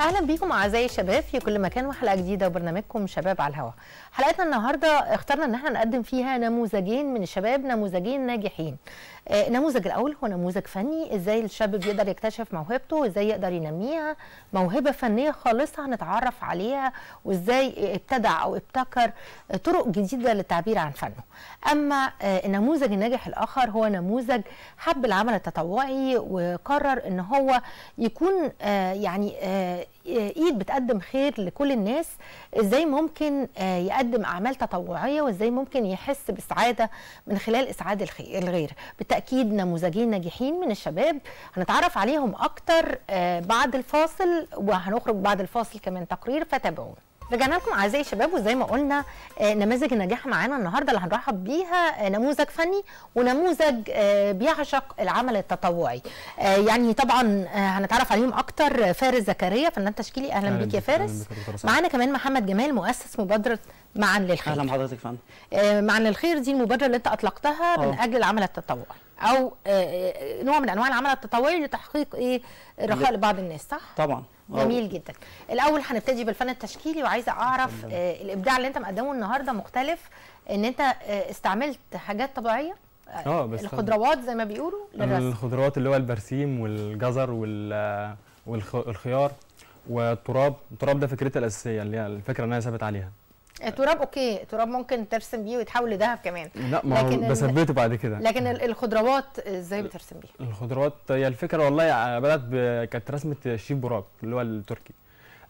اهلا بيكم اعزائي الشباب في كل مكان وحلقه جديده وبرنامجكم شباب على الهواء حلقتنا النهارده اخترنا ان احنا نقدم فيها نموذجين من الشباب نموذجين ناجحين آه، النموذج الاول هو نموذج فني ازاي الشاب بيقدر يكتشف موهبته وازاي يقدر ينميها موهبه فنيه خالصه هنتعرف عليها وازاي ابتدع او ابتكر طرق جديده للتعبير عن فنه اما آه، النموذج الناجح الاخر هو نموذج حب العمل التطوعي وقرر ان هو يكون آه، يعني ايد بتقدم خير لكل الناس ازاي ممكن آه، يقدم اعمال تطوعيه وازاي ممكن يحس بسعاده من خلال اسعاد الغير بالتاكيد نموذجين ناجحين من الشباب هنتعرف عليهم اكتر آه، بعد الفاصل وهنخرج بعد الفاصل كمان تقرير فتابعونا رجعنا لكم اعزائي الشباب وزي ما قلنا آه، نماذج النجاح معانا النهارده اللي هنرحب بيها آه، نموذج فني ونموذج آه، بيعشق العمل التطوعي يعني طبعا هنتعرف عليهم اكتر فارس زكريا فنان تشكيلي اهلا, بيك يا فارس معانا كمان محمد جمال مؤسس مبادره معا للخير اهلا بحضرتك فندم معا للخير دي المبادره اللي انت اطلقتها من اجل العمل التطوعي او آه، آه، نوع من انواع العمل التطوعي لتحقيق ايه رخاء لبعض الناس صح طبعا جميل جدا الاول هنبتدي بالفن التشكيلي وعايزه اعرف آه الابداع اللي انت مقدمه النهارده مختلف ان انت آه استعملت حاجات طبيعيه اه, آه، بس الخضروات زي ما بيقولوا للرسم الخضروات اللي هو البرسيم والجزر وال والخيار والتراب التراب ده فكرتها الاساسيه اللي هي الفكره اللي انا ثابت عليها التراب آه، اوكي التراب ممكن ترسم بيه ويتحول لذهب كمان لا ما لكن بثبته بعد كده لكن الخضروات ازاي بترسم بيها الخضروات هي الفكره والله بدات كانت رسمه الشيف براك اللي هو التركي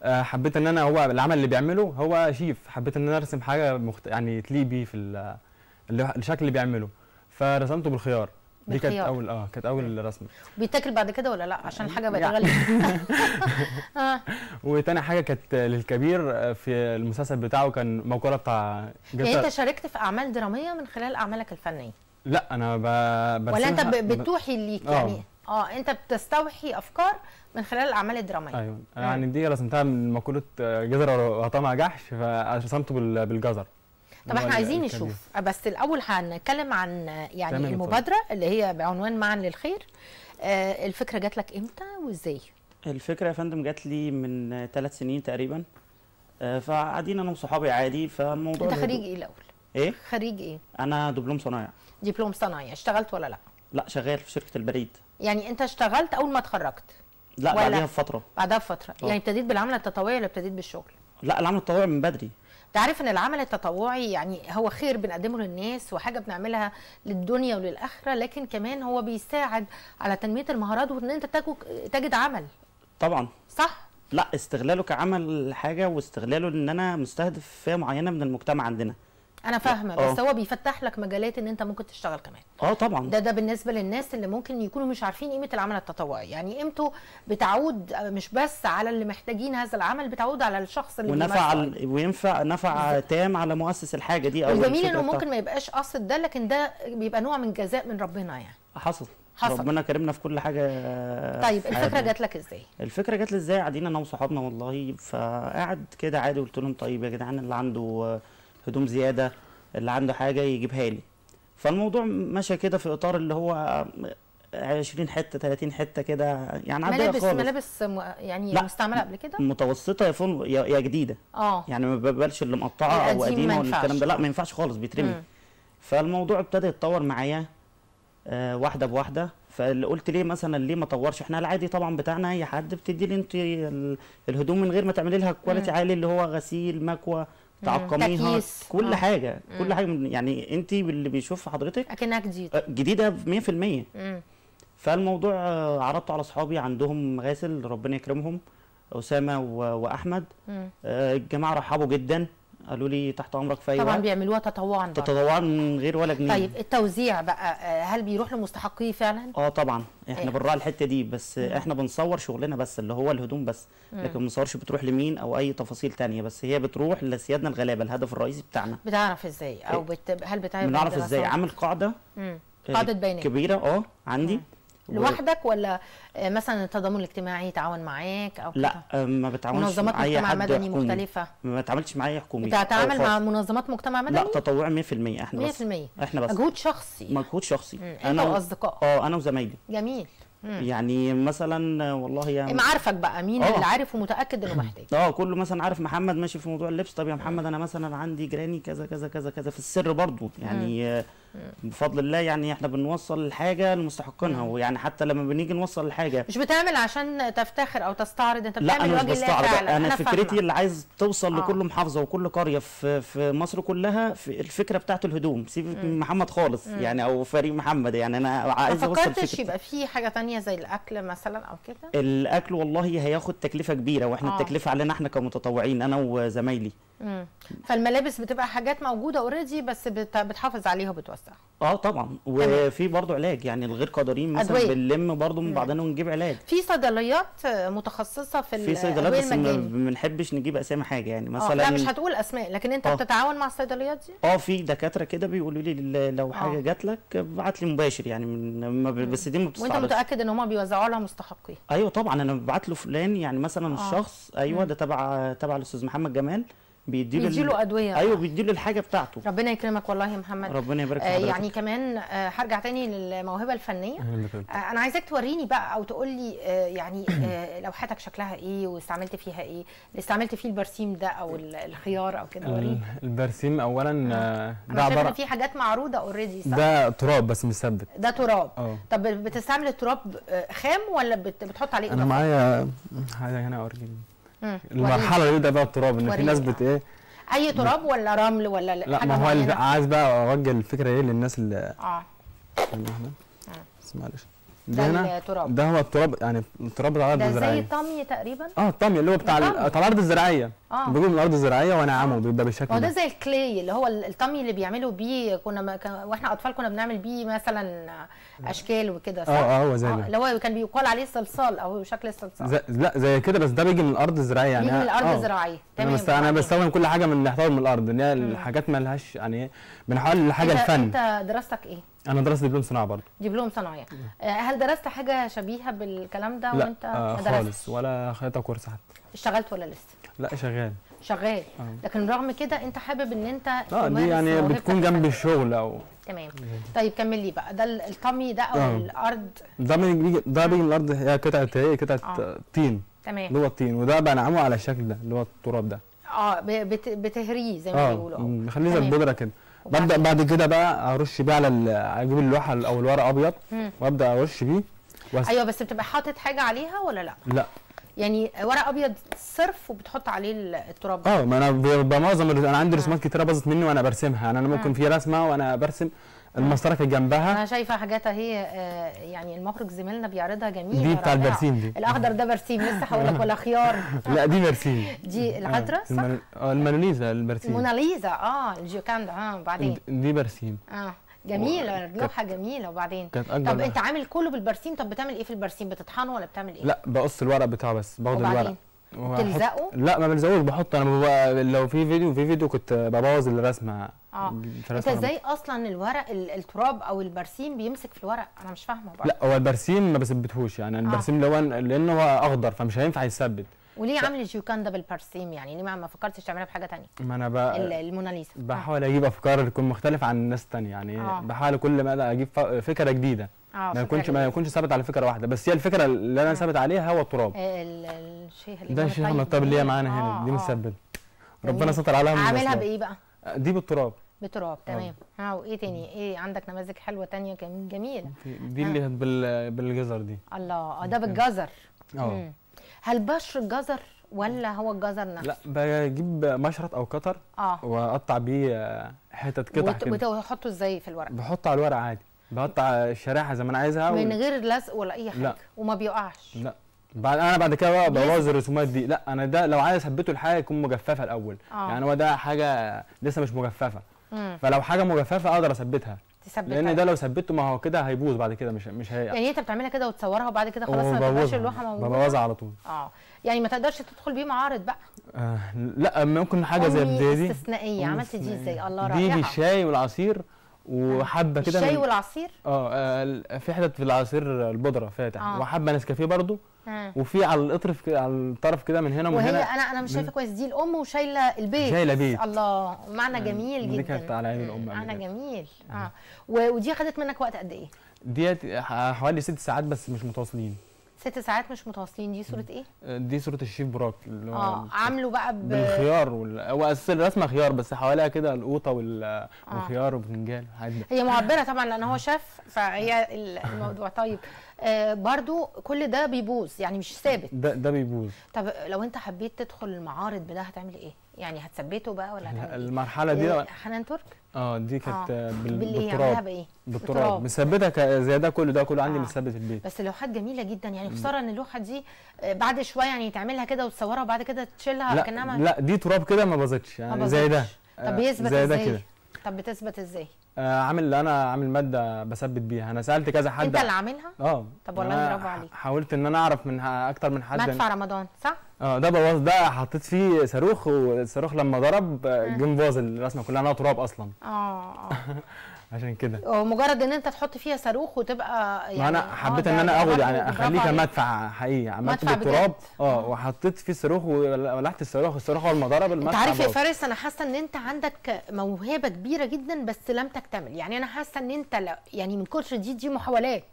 آه، حبيت ان انا هو العمل اللي بيعمله هو شيف حبيت ان انا ارسم حاجه مخت... يعني تليق بيه في ال... الشكل اللي بيعمله فرسمته بالخيار دي كانت اول اه كانت اول رسمه بيتاكل بعد كده ولا لا عشان حاجه بقت غاليه آه. وتاني حاجه كانت للكبير آه، في المسلسل بتاعه كان مقوله بتاع يعني انت شاركت في اعمال دراميه من خلال اعمالك الفنيه لا انا برسمها ولا انت بتوحي ليك آه. يعني اه انت بتستوحي افكار من خلال الاعمال الدراميه ايوه يعني دي رسمتها من مقوله جزر وطمع جحش فرسمته بالجزر طب احنا عايزين نشوف آه، بس الاول هنتكلم عن يعني المبادره طيب. اللي هي بعنوان معا للخير آه الفكره جات لك امتى وازاي الفكره يا فندم جات لي من ثلاث آه، سنين تقريبا آه فقاعدين انا وصحابي عادي فالموضوع انت خريج ايه الاول ايه خريج ايه انا دبلوم صنايع دبلوم صنايع اشتغلت ولا لا لا شغال في شركه البريد يعني انت اشتغلت اول ما اتخرجت لا بعدها بفتره بعدها بفتره آه. يعني ابتديت بالعمل التطوعي ولا ابتديت بالشغل لا العمل التطوعي من بدري تعرف ان العمل التطوعي يعني هو خير بنقدمه للناس وحاجه بنعملها للدنيا وللاخره لكن كمان هو بيساعد على تنميه المهارات وان انت تجد عمل طبعا صح لا استغلاله كعمل حاجه واستغلاله ان انا مستهدف فئه معينه من المجتمع عندنا انا فاهمه آه. بس هو بيفتح لك مجالات ان انت ممكن تشتغل كمان اه طبعا ده ده بالنسبه للناس اللي ممكن يكونوا مش عارفين قيمه العمل التطوعي يعني قيمته بتعود آه، مش بس على اللي محتاجين هذا العمل بتعود على الشخص اللي ونفع على وينفع نفع بالزبط. تام على مؤسس الحاجه دي او الجميل انه ممكن ما يبقاش قصد ده لكن ده بيبقى نوع من جزاء من ربنا يعني حصل حصل ربنا كرمنا في كل حاجه طيب الفكره جات لك ازاي الفكره جات لي ازاي قاعدين انا وصحابنا والله فقاعد كده عادي قلت لهم طيب يا جدعان اللي عنده هدوم زياده اللي عنده حاجه يجيبها لي فالموضوع ماشي كده في اطار اللي هو 20 حته 30 حته كده يعني ملابس خالص. ملابس م... يعني لا. مستعمله قبل كده متوسطه يا فن يا, يا جديده اه يعني ما بقبلش اللي مقطعه او قديمه ولا الكلام ده لا ما ينفعش خالص بيترمي مم. فالموضوع ابتدى يتطور معايا آه واحده بواحده فاللي قلت ليه مثلا ليه ما طورش احنا العادي طبعا بتاعنا اي حد بتدي لي انت الهدوم من غير ما تعملي لها كواليتي عالي اللي هو غسيل مكوى تعقميها كل أوه. حاجه مم. كل حاجه يعني انت اللي بيشوف حضرتك اكنها آه، جديده جديده 100% مم. فالموضوع آه، عرضته على اصحابي عندهم مغاسل ربنا يكرمهم اسامه واحمد مم. آه، الجماعه رحبوا جدا قالوا لي تحت امرك في اي طبعا بيعملوها تطوعا تطوعا من غير ولا جنيه طيب التوزيع بقى آه، هل بيروح لمستحقيه فعلا؟ اه طبعا احنا إيه؟ بنراعي الحته دي بس مم. احنا بنصور شغلنا بس اللي هو الهدوم بس مم. لكن ما بنصورش بتروح لمين او اي تفاصيل ثانيه بس هي بتروح لسيادنا الغلابه الهدف الرئيسي بتاعنا بتعرف ازاي او إيه. بت... هل بتعرف بنعرف ازاي عامل قاعده مم. آه، قاعده بيانات كبيره اه عندي مم. لوحدك ولا آه، مثلا التضامن الاجتماعي يتعاون معاك او لا آه، ما بتعاملش منظمات مع مجتمع حد مدني حكومي. مختلفه ما بتعاملش مع اي حكومي بتتعامل مع منظمات مجتمع مدني لا تطوعي 100% احنا 100% بس احنا بس مجهود شخصي مجهود شخصي مم. انا واصدقاء اه انا وزمايلي جميل مم. يعني مثلا والله يعني عارفك بقى مين أوه. اللي عارف ومتاكد انه محتاج اه كله مثلا عارف محمد ماشي في موضوع اللبس طب يا محمد انا مثلا عندي جيراني كذا كذا كذا كذا في السر برضه يعني مم. بفضل الله يعني احنا بنوصل الحاجه لمستحقينها نعم. ويعني حتى لما بنيجي نوصل الحاجه مش بتعمل عشان تفتخر او تستعرض انت بتعمل لا انا مش بستعرض انا, أنا فكرتي فهمة. اللي عايز توصل آه. لكل محافظه وكل قريه في في مصر كلها في الفكره بتاعت الهدوم سيبك من محمد خالص مم. يعني او فريق محمد يعني انا عايز اوصل فكرتش يبقى في حاجه ثانيه زي الاكل مثلا او كده الاكل والله هياخد تكلفه كبيره واحنا آه. التكلفه علينا احنا كمتطوعين انا وزمايلي فالملابس بتبقى حاجات موجوده اوريدي بس بتحافظ عليها وبتوصل اه طبعا وفي برضه علاج يعني الغير قادرين مثلا أدوية. بنلم برضه من بعضنا ونجيب علاج في صيدليات متخصصه في في صيدليات بس ما بنحبش نجيب اسامي حاجه يعني آه، مثلا لا مش هتقول اسماء لكن انت أوه. بتتعاون مع الصيدليات دي اه في دكاتره كده بيقولوا لي لو آه. حاجه جات لك ابعت لي مباشر يعني من بس دي ما بتستعرضش وانت متاكد ان هم بيوزعوا لها مستحقين ايوه طبعا انا ببعت له فلان يعني مثلا أوه. الشخص ايوه ده تبع تبع الاستاذ محمد جمال بيديله بيديله ادويه ايوه بيديله الحاجه بتاعته ربنا يكرمك والله يا محمد ربنا يبارك فيك آه يعني كمان آه هرجع تاني للموهبه الفنيه آه انا عايزاك توريني بقى او تقول لي آه يعني آه لوحتك شكلها ايه واستعملت فيها ايه اللي استعملت فيه البرسيم ده او الخيار او كده وريني البرسيم اولا آه, آه، ده عباره في حاجات معروضه اوريدي صح ده تراب بس مش ثابت ده تراب أوه. طب بتستعمل التراب آه، خام ولا بتحط عليه انا معايا آه، حاجه هنا اوريني المرحله دي ده بقى التراب ان في ناس بت ايه اي تراب ولا رمل ولا لا ما هو عايز بقى اوجه الفكره ايه للناس اللي اه, آه. بس معلش ده هنا التراب ده هو التراب يعني التراب بتاع الارض الزراعيه ده زي الطمي تقريبا اه الطمي اللي هو بتاع الارض الزراعيه اه بيجوا من الارض الزراعيه ونعموا آه. ده بالشكل ده ده زي الكلي اللي هو الطمي اللي بيعملوا بيه كنا ما كان واحنا اطفال كنا بنعمل بيه مثلا اشكال وكده صح؟ اه اه هو زي آه، اللي هو كان بيقال عليه صلصال او شكل الصلصال لا زي كده بس ده بيجي من الارض الزراعيه يعني بيجي من الارض آه. الزراعيه تمام بس انا بستخدم كل حاجه من اللي من الارض اللي هي الحاجات ما لهاش يعني بنحاول لحاجه الفن انت دراستك ايه؟ انا درست دبلوم صناعه برضه دبلوم صناعيه هل درست حاجه شبيهه بالكلام ده وانت لا خالص ولا خدت كورس حتى اشتغلت ولا لسه؟ لا شغال شغال آه. لكن رغم كده انت حابب ان انت اه دي يعني بتكون جنب الشغل او تمام يعني. طيب كمل لي بقى ده الطمي ده او آه. الارض ده بيجي ده آه. بيجي الارض هي قطعه هي إيه؟ قطعه آه. طين تمام اللي هو الطين وده بنعمه على الشكل ده اللي هو التراب ده اه بتهريه زي ما آه. بيقولوا اه بخليه زي البودره كده ببدا بعد كده بقى ارش بيه على اجيب اللوحه او الورق ابيض وابدا ارش بيه ايوه بس بتبقى حاطط حاجه عليها ولا لا؟ لا يعني ورق ابيض صرف وبتحط عليه التراب اه ما انا معظم انا عندي آه. رسومات كتيره باظت مني وانا برسمها يعني انا ممكن آه. في رسمه وانا برسم آه. المصاريف جنبها انا شايفه حاجات اهي آه، يعني المخرج زميلنا بيعرضها جميله دي بتاع البرسيم دي الاخضر ده برسيم لسه هقول لك ولا خيار لا دي برسيم دي آه، العذراء صح؟ المونوليزا البرسيم موناليزا اه الجوكاندا اه بعدين دي برسيم اه جميله لوحه كت... جميله وبعدين كانت اكبر طب انت عامل كله بالبرسيم طب بتعمل ايه في البرسيم بتطحنه ولا بتعمل ايه لا بقص الورق بتاعه بس باخد الورق تلزقه؟ لا ما بلزقوش بحط انا لو في فيديو في فيديو كنت ببوظ الرسمه اه انت ازاي اصلا الورق التراب او البرسيم بيمسك في الورق انا مش فاهمه برضه لا هو البرسيم ما بثبتهوش يعني آه. البرسيم آه. لو لانه هو اخضر فمش هينفع يثبت وليه عامل الجوكاندا بالبرسيم يعني ليه ما فكرتش تعملها بحاجه ثانيه ما انا بقى الموناليزا بحاول اجيب افكار تكون مختلفه عن الناس الثانيه يعني إيه، آه. بحاول كل ما اجيب فكره جديده آه ما يكونش ما يكونش ثابت على فكره واحده بس هي الفكره اللي انا آه. ثابت عليها هو التراب آه، الشيخ ده الشيخ احمد الطيب اللي هي معانا هنا آه، دي مثبت إيه؟ ربنا ستر عليها من عاملها بايه بقى دي بالتراب بتراب تمام اه وايه تاني ايه عندك نماذج حلوه تانية جميله دي اللي بالجزر دي الله ده بالجزر اه هل بشر الجزر ولا هو الجزر نفسه؟ لا بجيب مشرط او قطر اه واقطع بيه حتت قطع وت... كده وتحطه ازاي في الورق؟ بحطه على الورق عادي بقطع الشريحه زي ما انا عايزها من غير لزق ولا اي حاجه لا. وما بيقعش لا بعد انا بعد كده بقى بوظ الرسومات دي لا انا ده لو عايز اثبته الحاجه يكون مجففه الاول آه. يعني هو ده حاجه لسه مش مجففه مم. فلو حاجه مجففه اقدر اثبتها تثبتها لان ده لو ثبته ما هو كده هيبوظ بعد كده مش مش هي يعني انت بتعملها كده وتصورها وبعد كده خلاص ما تبقاش اللوحه موجوده ببوظها على طول اه يعني ما تقدرش تدخل بيه معارض بقى آه لا ممكن حاجه زي دي استثنائيه عملت دي ازاي الله يرحمها دي الشاي والعصير وحبه كده الشاي والعصير اه, آه، في حتت في العصير البودره فاتح آه. وحبه نسكافيه برضو وفي على في على الطرف كده من هنا ومن وهي هنا انا انا مش شايفه كويس دي الام وشايله البيت شايله بيت الله معنى جميل جدا دي على عين الام معنى جميل اه ودي خدت منك وقت قد ايه؟ ديت آه، حوالي ست ساعات بس مش متواصلين ست ساعات مش متواصلين دي صوره ايه؟ آه، دي صوره الشيف براك اللي هو آه، عامله بقى ب... بالخيار وال... هو الرسمه خيار بس حواليها كده القوطه وال... آه. والخيار وبتنجان هي معبره طبعا لان هو شاف فهي الموضوع طيب آه برضو كل ده بيبوظ يعني مش ثابت ده ده بيبوظ طب لو انت حبيت تدخل المعارض بده هتعمل ايه؟ يعني هتثبته بقى ولا هتعمل إيه؟ المرحله دي حنان إيه، ترك اه دي كانت آه. يعني بالتراب بايه بالتراب مثبته زي ده كله ده كله عندي آه. مثبت البيت بس لوحات جميله جدا يعني خساره ان اللوحه دي آه، بعد شويه يعني تعملها كده وتصورها وبعد كده تشيلها لا كانها لا دي تراب كده ما باظتش يعني زي ده طب آه، بيثبت ازاي؟ زي ده كده طب بتثبت ازاي؟ آه عامل انا عامل ماده بثبت بيها انا سالت كذا حد انت اللي عاملها؟ اه طب والله برافو عليك حاولت ان انا اعرف من اكتر من حد مدفع رمضان صح؟ اه ده بوظ ده حطيت فيه صاروخ والصاروخ لما ضرب جه باظ الرسمه كلها انا تراب اصلا اه, آه. عشان كده مجرد ان انت تحط فيها صاروخ وتبقى يعني ما انا يعني، آه، حبيت ان انا اخد يعني اخليه كمدفع حقيقي عملت بالتراب آه،, اه وحطيت فيه صاروخ ولحت الصاروخ الصاروخ هو المضرب المدفع انت عارف يا فارس انا حاسه ان انت عندك موهبه كبيره جدا بس لم تكتمل يعني انا حاسه ان انت يعني من كتر دي دي محاولات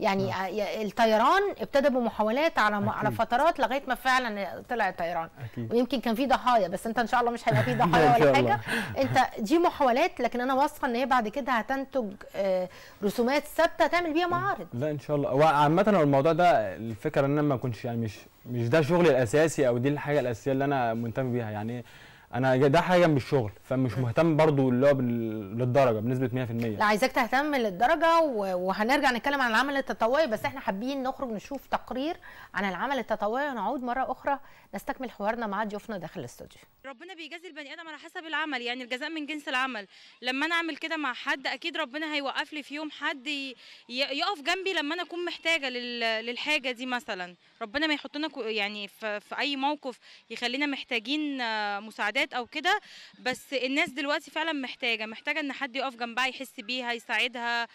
يعني آه. الطيران ابتدى بمحاولات على أكيد. على فترات لغايه ما فعلا طلع الطيران أكيد. ويمكن كان في ضحايا بس انت ان شاء الله مش هيبقى في ضحايا ولا حاجه انت دي محاولات لكن انا واثقه ان هي بعد كده هتنتج آه، رسومات ثابته تعمل بيها معارض لا ان شاء الله وعامه هو الموضوع ده الفكره ان انا ما كنتش يعني مش مش ده شغلي الاساسي او دي الحاجه الاساسيه اللي انا منتمي بيها يعني انا ده حاجه مش الشغل فمش مهتم برضو اللي هو للدرجه بنسبه 100% لا عايزاك تهتم للدرجه وهنرجع نتكلم عن العمل التطوعي بس احنا حابين نخرج نشوف تقرير عن العمل التطوعي ونعود مره اخرى نستكمل حوارنا مع ضيوفنا داخل الاستوديو ربنا بيجازي البني ادم على حسب العمل يعني الجزاء من جنس العمل لما انا اعمل كده مع حد اكيد ربنا هيوقف لي في يوم حد يقف جنبي لما انا اكون محتاجه للحاجه دي مثلا ربنا ما يحطنا يعني في اي موقف يخلينا محتاجين مساعدات بالذات او كده بس الناس دلوقتي فعلا محتاجه محتاجه ان حد يقف جنبها يحس بيها يساعدها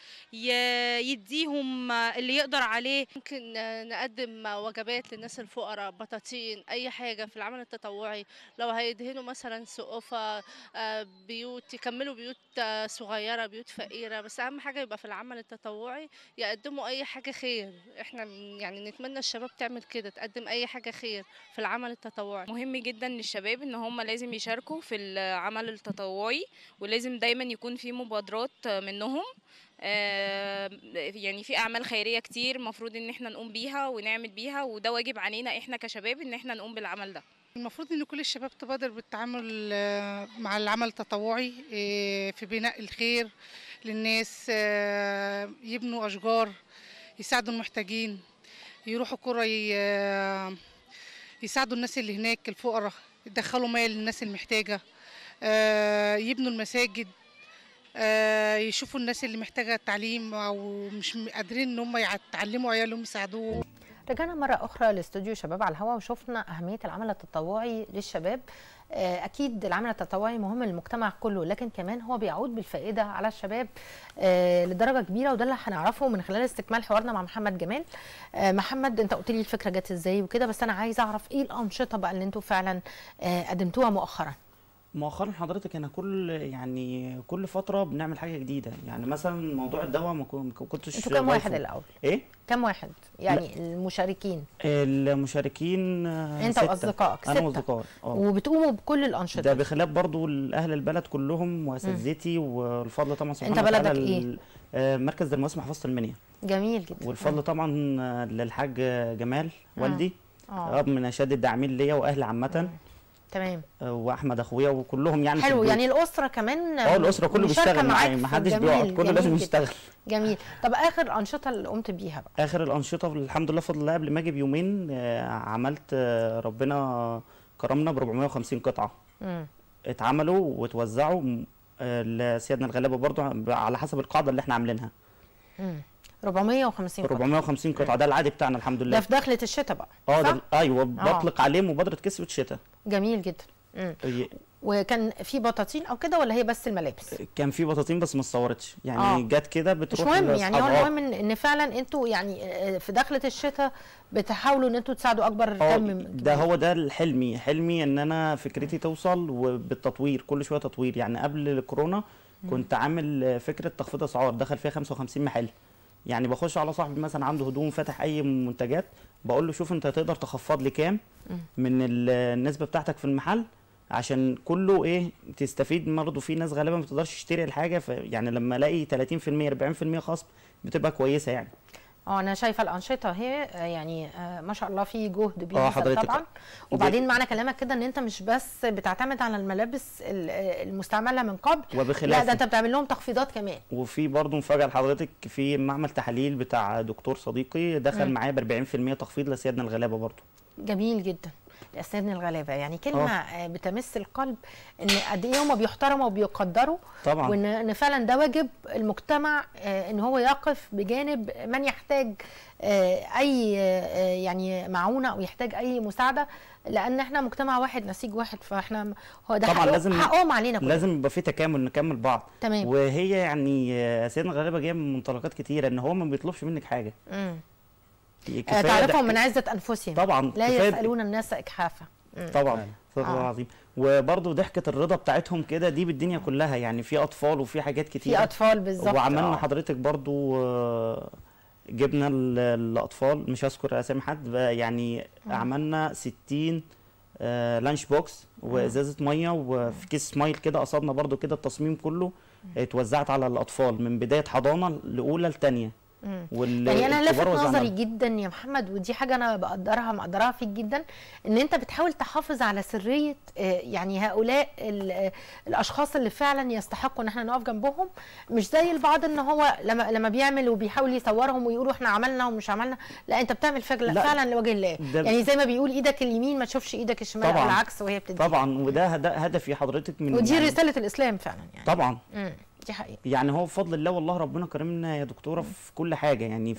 يديهم اللي يقدر عليه ممكن نقدم وجبات للناس الفقراء بطاطين اي حاجه في العمل التطوعي لو هيدهنوا مثلا سقوفه آه، بيوت يكملوا بيوت صغيره بيوت فقيره بس اهم حاجه يبقى في العمل التطوعي يقدموا اي حاجه خير احنا يعني نتمنى الشباب تعمل كده تقدم اي حاجه خير في العمل التطوعي مهم جدا للشباب ان هم لازم يشاركوا في العمل التطوعي ولازم دايما يكون في مبادرات منهم آه، يعني في اعمال خيريه كتير المفروض ان احنا نقوم بيها ونعمل بيها وده واجب علينا احنا كشباب ان احنا نقوم بالعمل ده المفروض ان كل الشباب تبادر بالتعامل آه، مع العمل التطوعي آه، في بناء الخير للناس يبنوا اشجار يساعدوا المحتاجين يروحوا قرى يساعدوا الناس اللي هناك الفقراء يدخلوا مال للناس المحتاجة آه، يبنوا المساجد آه، يشوفوا الناس اللي محتاجة تعليم أو مش قادرين إن هم يتعلموا عيالهم يساعدوهم رجعنا مرة أخرى لاستوديو شباب على الهواء وشفنا أهمية العمل التطوعي للشباب آه، أكيد العمل التطوعي مهم للمجتمع كله لكن كمان هو بيعود بالفائدة على الشباب آه، لدرجة كبيرة وده اللي هنعرفه من خلال استكمال حوارنا مع محمد جمال آه، محمد أنت قلت لي الفكرة جت إزاي وكده بس أنا عايز أعرف إيه الأنشطة بقى اللي أنتوا فعلا قدمتوها مؤخراً مؤخرا حضرتك انا كل يعني كل فتره بنعمل حاجه جديده يعني مثلا موضوع الدواء ما كنتش انتوا كام واحد الاول ايه كام واحد يعني لا. المشاركين المشاركين آه، انت واصدقائك انا واصدقائي آه. وبتقوموا بكل الانشطه ده بخلاف برضو اهل البلد كلهم واساتذتي والفضل طبعا سبحانه انت بلدك ايه آه، مركز درموس محافظه المنيا جميل جدا والفضل طبعا للحاج جمال والدي آه. من اشد الداعمين ليا واهلي عامه تمام آه، واحمد اخويا وكلهم يعني حلو يعني الاسره كمان اه الاسره كله بيشتغل معايا ما حدش بيقعد كله لازم يشتغل جميل طب اخر انشطه اللي قمت بيها بقى اخر الانشطه الحمد لله بفضل الله قبل ما اجي بيومين آه، عملت آه، ربنا كرمنا ب 450 قطعه امم اتعملوا وتوزعوا لسيادنا الغلابه برضو على حسب القاعده اللي احنا عاملينها امم 450 قطعه 450 قطعه إيه. ده العادي بتاعنا الحمد لله ده في دخله الشتاء بقى اه ده ايوه بطلق آه. عليه مبادره كسوه شتاء جميل جدا طيب. وكان في بطاطين او كده ولا هي بس الملابس كان في بطاطين بس ما اتصورتش يعني آه. جت كده بتروح مش مهم يعني هو آه. المهم ان فعلا انتوا يعني آه، في دخله الشتاء بتحاولوا ان انتوا تساعدوا اكبر كم ده هو ده حلمي حلمي ان انا فكرتي توصل وبالتطوير كل شويه تطوير يعني قبل الكورونا كنت عامل فكره تخفيض اسعار دخل فيها 55 محل يعني بخش على صاحبي مثلا عنده هدوم فاتح اي منتجات بقول له شوف انت تقدر تخفض لي كام من النسبه بتاعتك في المحل عشان كله ايه تستفيد برضه في ناس غالبا ما بتقدرش تشتري الحاجه يعني لما الاقي 30% 40% خصم بتبقى كويسه يعني اه انا شايفه الانشطه اهي آه، يعني آه، ما شاء الله في جهد آه، بيبذل طبعا وبعدين معنى كلامك كده ان انت مش بس بتعتمد على الملابس المستعمله من قبل وبخلاف لا ده انت بتعمل لهم تخفيضات كمان وفي برضه مفاجاه لحضرتك في معمل تحاليل بتاع دكتور صديقي دخل معايا ب 40% تخفيض لسيادنا الغلابه برضه جميل جدا لاساتذتنا الغلابه يعني آه. كلمه أوه. بتمس القلب ان قد ايه هم بيحترموا وبيقدروا طبعا وان فعلا ده واجب المجتمع آه، ان هو يقف بجانب من يحتاج آه، اي يعني معونه او يحتاج اي مساعده لان احنا مجتمع واحد نسيج واحد فاحنا هو ده طبعا حقهم لازم حقهم علينا كلنا لازم يبقى في تكامل نكمل بعض تمام وهي يعني سيدنا الغلابة جايه من منطلقات كتيره ان هو ما بيطلبش منك حاجه مم. آه، تعرفهم من عزه انفسهم طبعا لا يسالون الناس اجحافا طبعا استغفر آه. العظيم وبرضه ضحكه الرضا بتاعتهم كده دي بالدنيا كلها يعني في اطفال وفي حاجات كتير في اطفال بالظبط وعملنا آه. حضرتك برضه آه، جبنا الاطفال مش هذكر اسامي حد يعني آه. عملنا 60 لانش بوكس وازازه ميه وفي كيس سمايل كده قصدنا برضه كده التصميم كله اتوزعت على الاطفال من بدايه حضانه لاولى لثانيه وال... يعني انا لفت نظري جدا يا محمد ودي حاجه انا بقدرها مقدرها فيك جدا ان انت بتحاول تحافظ على سريه آه، يعني هؤلاء الاشخاص اللي فعلا يستحقوا ان احنا نقف جنبهم مش زي البعض ان هو لما لما بيعمل وبيحاول يصورهم ويقولوا احنا عملنا ومش عملنا لا انت بتعمل فعلا فعلا لوجه الله يعني زي ما بيقول ايدك اليمين ما تشوفش ايدك الشمال طبعا العكس وهي بتدي طبعا وده هدفي حضرتك من ودي يعني رساله الاسلام فعلا يعني طبعا مم. دي حقيقة يعني هو بفضل الله والله ربنا كرمنا يا دكتوره في كل حاجه يعني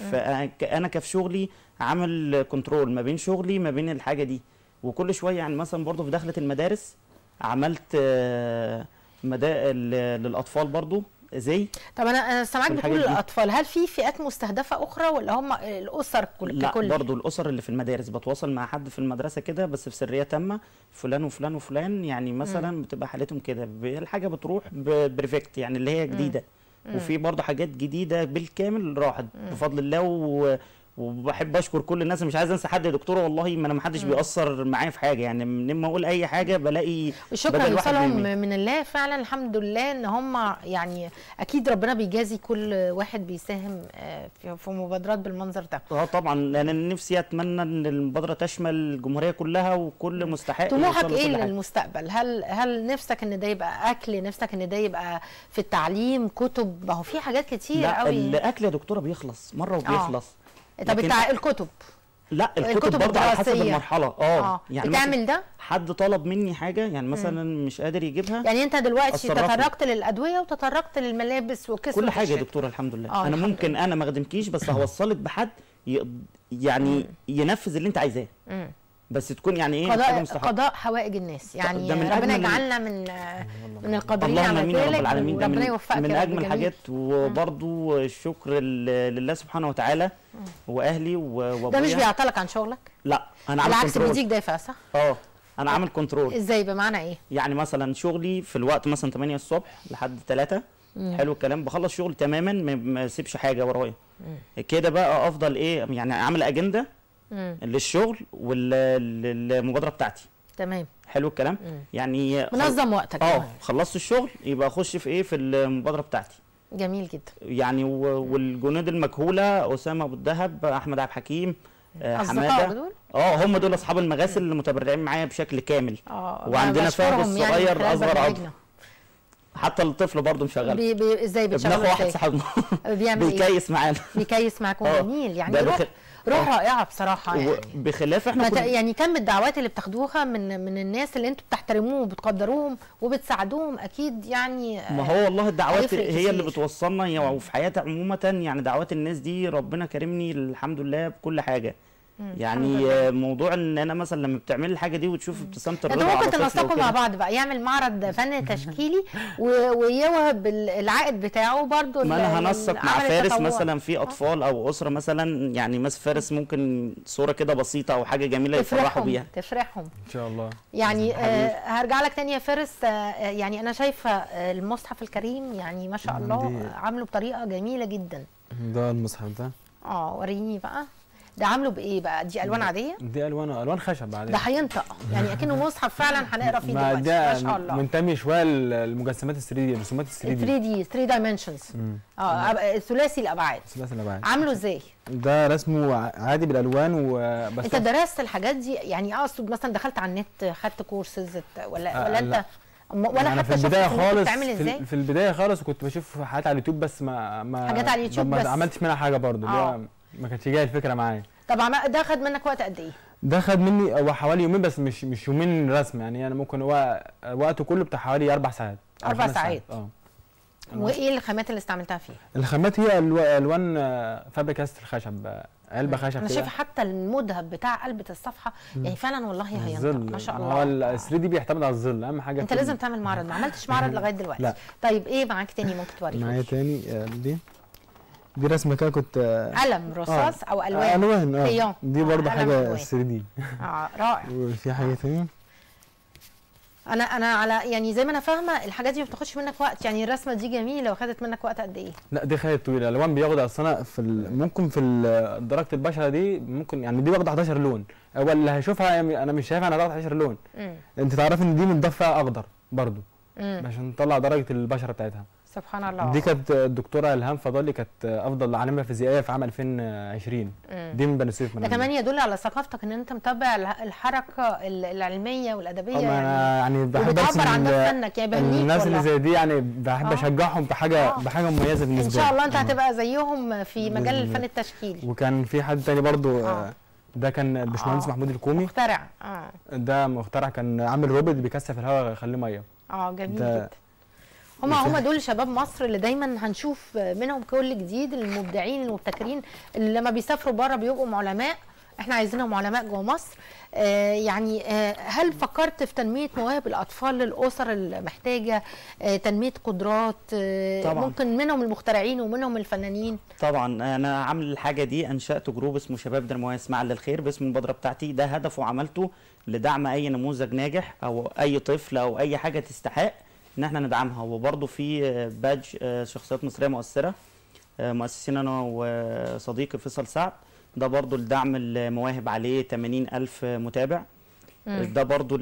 انا كف شغلي عامل كنترول ما بين شغلي ما بين الحاجه دي وكل شويه يعني مثلا برضه في دخله المدارس عملت آه، مدا... للاطفال برضه زي طب انا انا سامعاك بتقول الاطفال هل في فئات مستهدفه اخرى ولا هم الاسر كل لا ككل؟ برضو الاسر اللي في المدارس بتواصل مع حد في المدرسه كده بس في سريه تامه فلان وفلان وفلان يعني مثلا م. بتبقى حالتهم كده الحاجه بتروح بريفكت يعني اللي هي جديده م. وفي برضه حاجات جديده بالكامل راحت بفضل الله و... وبحب اشكر كل الناس مش عايز انسى حد يا دكتوره والله ما انا ما حدش بيأثر معايا في حاجه يعني من لما اقول اي حاجه بلاقي شكرا لهم من الله فعلا الحمد لله ان هم يعني اكيد ربنا بيجازي كل واحد بيساهم آه، في مبادرات بالمنظر ده اه طبعا انا نفسي اتمنى ان المبادره تشمل الجمهوريه كلها وكل مستحق طموحك ايه للمستقبل هل هل نفسك ان ده يبقى اكل نفسك ان ده يبقى في التعليم كتب ما هو في حاجات كتير قوي الاكل يا دكتوره بيخلص مره آه. وبيخلص آه. طب بتاع الكتب لا الكتب, الكتب برضه على حسب المرحله اه, آه. يعني بتعمل ده حد طلب مني حاجه يعني مثلا مم. مش قادر يجيبها يعني انت دلوقتي تطرقت للادويه وتطرقت للملابس وكسر كل حاجه يا دكتوره الحمد لله آه انا الحمد ممكن لله. انا ما اخدمكيش بس هوصلك بحد يعني مم. ينفذ اللي انت عايزاه بس تكون يعني ايه قضاء مستحق. قضاء حوائج الناس يعني ربنا يجعلنا من من القادرين على ذلك رب العالمين ربنا من, من اجمل الحاجات وبرده الشكر لله سبحانه وتعالى واهلي وابويا ده مش بيعطلك عن شغلك لا انا عامل كنترول بالعكس بيديك دافع صح اه انا عامل كنترول ازاي بمعنى ايه يعني مثلا شغلي في الوقت مثلا 8 الصبح لحد 3 حلو الكلام بخلص شغل تماما ما اسيبش حاجه ورايا كده بقى افضل ايه يعني اعمل اجنده مم. للشغل والمبادره بتاعتي تمام حلو الكلام مم. يعني منظم وقتك اه خلصت الشغل يبقى اخش في ايه في المبادره بتاعتي جميل جدا يعني والجنود المجهوله اسامه ابو الذهب احمد عبد الحكيم آه، حماده دول؟ اه هم دول اصحاب المغاسل اللي متبرعين معايا بشكل كامل اه وعندنا فارس يعني، صغير يعني اصغر عضو حتى الطفل برضه مشغل بي بي ازاي بتشغله ازاي؟ واحد صاحبنا بيعمل إيه؟ بيكيس معانا بيكيس معاكم آه، جميل يعني روح آه. رائعه بصراحه يعني بخلاف احنا كنا... يعني كم الدعوات اللي بتاخدوها من من الناس اللي انتم بتحترموهم وبتقدروهم وبتساعدوهم اكيد يعني آه، ما هو والله الدعوات هي كثير. اللي بتوصلنا وفي حياتي عموما يعني دعوات الناس دي ربنا كرمني الحمد لله بكل حاجه يعني موضوع ان انا مثلا لما بتعمل الحاجه دي وتشوف ابتسامه الرضا انتوا ممكن تنسقوا مع بعض بقى يعمل معرض فن تشكيلي ويوهب العائد بتاعه برضه ما انا هنسق مع فارس مثلا في اه. اطفال او اسره مثلا يعني مثلا فارس ممكن صوره كده بسيطه او حاجه جميله يفرحوا بيها تفرحهم ان شاء الله يعني آه هرجع لك تاني يا فارس آه يعني انا شايفه المصحف الكريم يعني ما شاء الله عامله بطريقه جميله جدا ده المصحف ده اه وريني بقى ده عامله بايه بقى دي الوان عاديه دي الوان الوان خشب عاديه ده هينطق يعني اكنه مصحف فعلا هنقرا فيه دلوقتي ما شاء الله منتمي شويه للمجسمات ال 3 دي الرسومات ال 3 دي 3 دي 3 دايمنشنز اه ثلاثي الابعاد ثلاثي الابعاد عامله ازاي ده رسمه عادي بالالوان وبس انت درست الحاجات دي يعني آه، اقصد مثلا دخلت على النت خدت كورسز ولا آه، ولا انت ولا يعني حتى في البدايه خالص ازاي؟ في البدايه خالص كنت بشوف حاجات على اليوتيوب بس ما ما حاجات على اليوتيوب ما بس ما عملتش منها حاجه برضه آه. ما كانتش جايه الفكره معايا طب ده خد منك وقت قد ايه؟ ده خد مني هو حوالي يومين بس مش مش يومين رسم يعني انا ممكن هو وقته كله بتاع حوالي اربع ساعات اربع ساعات اه وايه الخامات اللي استعملتها فيه؟ الخامات هي الوان فابريكاست آه، الخشب آه، علبه خشب انا شايف حتى المذهب بتاع قلبه الصفحه يعني فعلا والله هينطق ما شاء الله هو ال 3 دي بيعتمد على الظل اهم حاجه انت لازم تعمل معرض ما عملتش معرض لغايه دلوقتي لا. طيب ايه معاك تاني ممكن توريه معايا تاني آه، دي دي رسمه كده كنت قلم رصاص آه. او الوان آه، الوان اه دي آه، برضه آه. حاجه 3 دي اه رائع وفي حاجه ثانيه انا انا على يعني زي ما انا فاهمه الحاجات دي ما بتاخدش منك وقت يعني الرسمه دي جميله واخدت منك وقت قد ايه لا دي خدت طويله الوان بياخد اصل في ممكن في درجه البشره دي ممكن يعني دي واخده 11 لون هو اللي هيشوفها يعني انا مش شايفها انا واخده 11 لون انت تعرفي ان دي متضاف فيها اخضر برضه عشان نطلع درجه البشره بتاعتها سبحان الله دي كانت الدكتوره الهام فضلي كانت افضل عالمه فيزيائيه في عام 2020 مم. دي من بني سويف ده كمان يدل على ثقافتك ان انت متابع الحركه العلميه والادبيه آه، يعني, يعني بحب بتعبر عن فنك يعني بهنيك الناس اللي زي دي يعني بحب آه. اشجعهم في بحاجه آه. بحاجه مميزه بالنسبه لي ان شاء الله انت آه. هتبقى زيهم في مجال الفن التشكيلي وكان في حد تاني برضو آه. ده كان باشمهندس آه. محمود الكومي مخترع اه ده مخترع كان عامل روبوت بيكثف الهواء يخليه ميه اه جميل جدا هم هم دول شباب مصر اللي دايما هنشوف منهم كل جديد المبدعين المبتكرين اللي لما بيسافروا بره بيبقوا علماء احنا عايزينهم علماء جوه مصر آه يعني آه هل فكرت في تنميه مواهب الاطفال للاسر المحتاجه آه تنميه قدرات آه طبعًا. ممكن منهم المخترعين ومنهم الفنانين طبعا انا عامل الحاجه دي انشات جروب اسمه شباب درمويه اسمع للخير باسم المبادره بتاعتي ده هدفه عملته لدعم اي نموذج ناجح او اي طفل او اي حاجه تستحق ان احنا ندعمها وبرده في بادج آه، شخصيات مصريه مؤثره آه، مؤسسين انا وصديقي فيصل سعد ده برضه الدعم المواهب عليه 80000 متابع ده برضو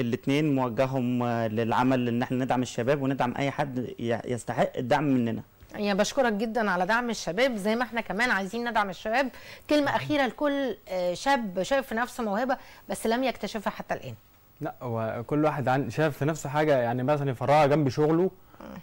الاثنين موجههم آه، للعمل ان احنا ندعم الشباب وندعم اي حد يستحق الدعم مننا يعني بشكرك جدا على دعم الشباب زي ما احنا كمان عايزين ندعم الشباب كلمة أخيرة لكل شاب شايف في نفسه موهبة بس لم يكتشفها حتى الآن لا هو كل واحد عن شايف في نفسه حاجه يعني مثلا يفرغها جنب شغله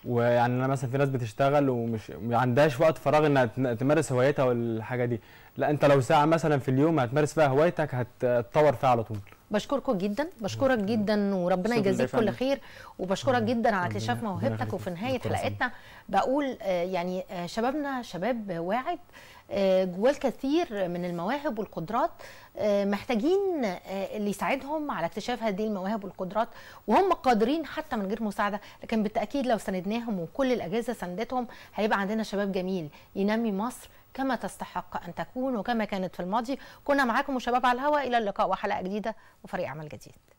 ويعني انا مثلا في ناس بتشتغل ومش ما عندهاش وقت فراغ انها تمارس هوايتها والحاجه دي لا انت لو ساعه مثلا في اليوم هتمارس فيها هوايتك هتتطور فيها على طول بشكركم جدا بشكرك جدا وربنا يجازيك كل خير وبشكرك جدا على اكتشاف موهبتك وفي نهايه حلقتنا بقول آه، يعني آه، شبابنا شباب واعد آه، جواه الكثير من المواهب والقدرات آه، محتاجين آه، اللي يساعدهم على اكتشاف هذه المواهب والقدرات وهم قادرين حتى من غير مساعده لكن بالتاكيد لو سندناهم وكل الاجهزه سندتهم هيبقى عندنا شباب جميل ينمي مصر كما تستحق ان تكون وكما كانت في الماضي كنا معاكم وشباب على الهواء الى اللقاء وحلقه جديده وفريق عمل جديد